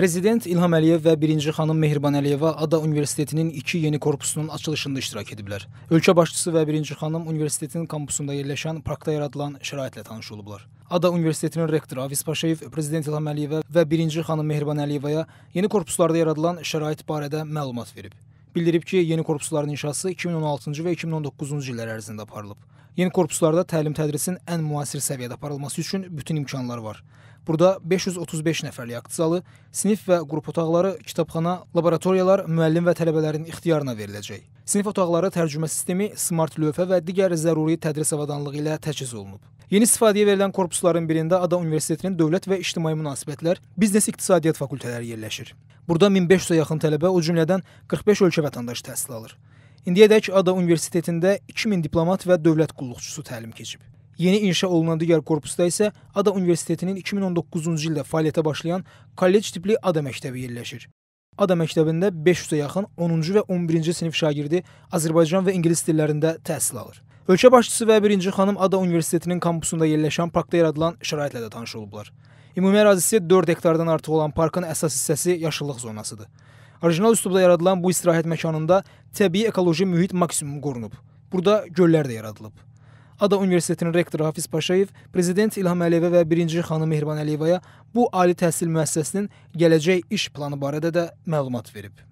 Prezident İlham Əliyev və 1-ci xanım Mehriban Əliyeva Ada Universitetinin iki yeni korpusunun açılışında iştirak ediblər. Ölkə başçısı və 1-ci xanım universitetin kampusunda yerləşən parkda yaradılan şəraitlə tanış olublar. Ada Universitetinin rektoru Aviz Paşayev prezident İlham Əliyevə və 1-ci xanım Mehriban Əliyevaya yeni korpuslarda yaradılan şərait barədə məlumat verib. Bildirib ki, yeni korpusların inşası 2016-cı və 2019-cu illər ərzində aparılıb. Yeni korpuslarda təlim-tədrisin ən müasir səviyyədə aparılması üçün bütün imkanlar var. Burada 535 nəfərlik aktsalı, sinif və qrup otaqları, kitabxana, laboratoriyalar müəllim və tələbələrin ixtiyarına veriləcək. Sinif otaqları tərcümə sistemi, smart lövhə və digər zəruri tədris avadanlığı ilə təchiz olunub. Yeni istifadəyə verilən korpusların birində Ada Universitetinin Dövlət və İctimai Münasibətlər, Biznes İqtisadiyyat fakültələri yerləşir. Burada 1500-ə yaxın tələbə, o cümlədən 45 ölkə vətəndaşı təhsil alır. İndiyədək Ada Universitetində 2000 diplomat və dövlət qulluqçusu təlim keçib. Yeni inşa olunan digər korpusda isə Ada Universitetinin 2019-cu ildə fəaliyyətə başlayan kollec tipli Ada məktəbi yerləşir. Ada məktəbində 500-ə yaxın 10-cu və 11-ci sinif şagirdi Azərbaycan və ingilis dillərində təhsil alır. Ölkə başçısı və birinci xanım Ada Universitetinin kampusunda yerləşən parkda yaradılan şəraitlə də tanış olublar. Ümumi ərazisi 4 hektardan artıq olan parkın əsas hissəsi yaşıllıq zonasıdır. Orijinal üslubda yaradılan bu istirahət məkanında təbii ekoloji mühit maksimum qorunub. Burada göllər də yaradılıb. Ada Universitetinin rektoru Hafiz Paşayev prezident İlham Əliyevə və birinci xanım Mehriban Əliyevaya bu ali təhsil müəssisəsinin gələcək iş planı barədə də məlumat verib.